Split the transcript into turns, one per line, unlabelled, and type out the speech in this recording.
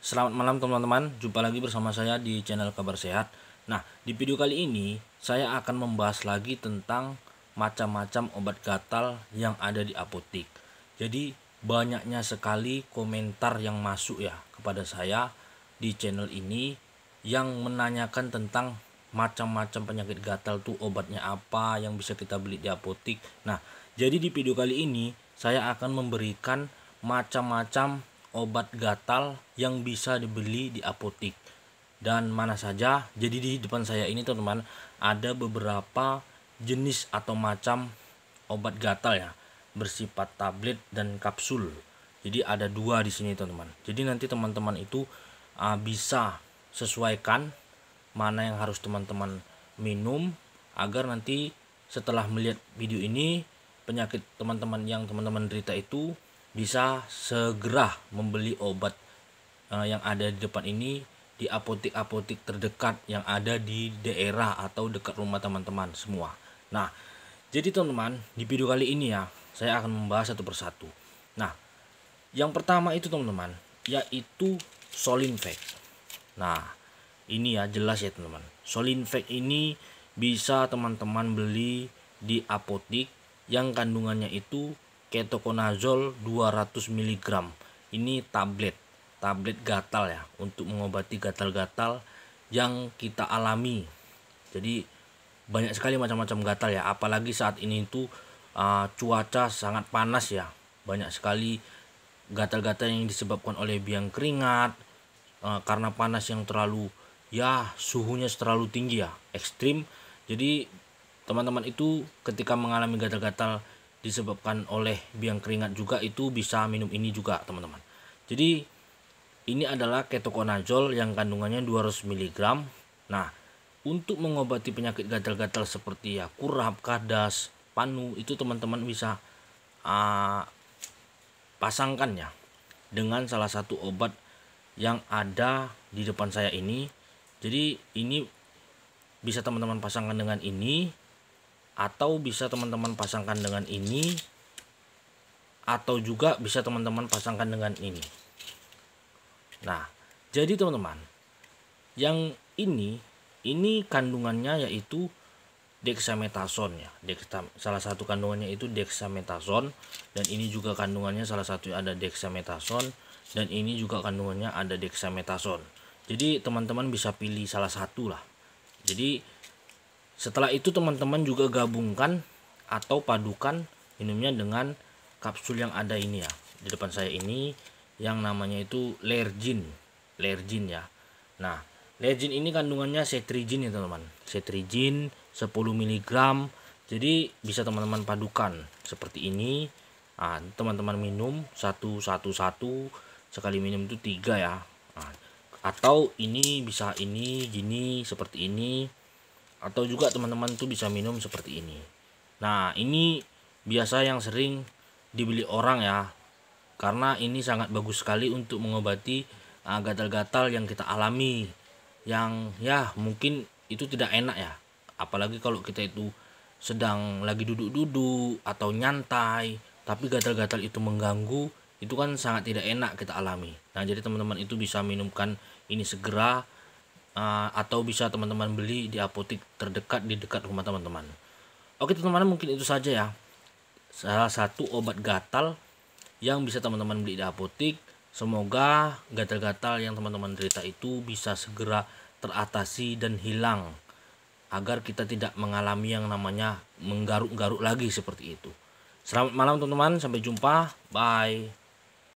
Selamat malam teman-teman, jumpa lagi bersama saya di channel Kabar Sehat. Nah, di video kali ini saya akan membahas lagi tentang macam-macam obat gatal yang ada di apotek. Jadi, banyaknya sekali komentar yang masuk ya kepada saya di channel ini yang menanyakan tentang macam-macam penyakit gatal tuh obatnya apa yang bisa kita beli di apotek. Nah, jadi di video kali ini saya akan memberikan macam-macam obat gatal yang bisa dibeli di apotik dan mana saja. Jadi di depan saya ini teman-teman ada beberapa jenis atau macam obat gatal ya bersifat tablet dan kapsul. Jadi ada dua di sini teman-teman. Jadi nanti teman-teman itu uh, bisa sesuaikan mana yang harus teman-teman minum agar nanti setelah melihat video ini penyakit teman-teman yang teman-teman derita itu bisa segera membeli obat eh, yang ada di depan ini di apotek-apotek terdekat yang ada di daerah atau dekat rumah teman-teman semua. Nah, jadi teman-teman, di video kali ini ya, saya akan membahas satu persatu. Nah, yang pertama itu teman-teman, yaitu Solinfect. Nah, ini ya jelas ya teman-teman. Solinfect ini bisa teman-teman beli di apotik yang kandungannya itu ketokonazol 200 mg. Ini tablet, tablet gatal ya untuk mengobati gatal-gatal yang kita alami. Jadi banyak sekali macam-macam gatal ya, apalagi saat ini itu uh, cuaca sangat panas ya. Banyak sekali gatal-gatal yang disebabkan oleh biang keringat uh, karena panas yang terlalu ya suhunya terlalu tinggi ya, ekstrim. Jadi teman-teman itu ketika mengalami gatal-gatal disebabkan oleh biang keringat juga itu bisa minum ini juga teman-teman jadi ini adalah ketokonazol yang kandungannya 200 mg nah untuk mengobati penyakit gatal-gatal seperti ya kurap, kadas, panu itu teman-teman bisa uh, pasangkan ya dengan salah satu obat yang ada di depan saya ini jadi ini bisa teman-teman pasangkan dengan ini atau bisa teman-teman pasangkan dengan ini atau juga bisa teman-teman pasangkan dengan ini nah jadi teman-teman yang ini ini kandungannya yaitu dexametason ya Dexam, salah satu kandungannya itu dexametason dan ini juga kandungannya salah satu ada dexametason dan ini juga kandungannya ada dexametason jadi teman-teman bisa pilih salah satu lah jadi setelah itu teman-teman juga gabungkan atau padukan minumnya dengan kapsul yang ada ini ya. Di depan saya ini yang namanya itu lergin. Lergin ya. Nah, lergin ini kandungannya setrigin ya teman-teman. Cetrizin 10 mg. Jadi bisa teman-teman padukan seperti ini. Nah, teman-teman minum satu satu satu sekali minum itu tiga ya. Nah, atau ini bisa ini gini seperti ini atau juga teman-teman tuh bisa minum seperti ini nah ini biasa yang sering dibeli orang ya karena ini sangat bagus sekali untuk mengobati ah, gatal-gatal yang kita alami yang ya mungkin itu tidak enak ya apalagi kalau kita itu sedang lagi duduk-duduk atau nyantai tapi gatal-gatal itu mengganggu itu kan sangat tidak enak kita alami nah jadi teman-teman itu bisa minumkan ini segera Ah, atau bisa teman-teman beli di apotek terdekat di dekat rumah teman-teman. Oke teman-teman mungkin itu saja ya salah satu obat gatal yang bisa teman-teman beli di apotek. Semoga gatal-gatal yang teman-teman derita itu bisa segera teratasi dan hilang agar kita tidak mengalami yang namanya menggaruk-garuk lagi seperti itu. Selamat malam teman-teman, sampai jumpa. Bye.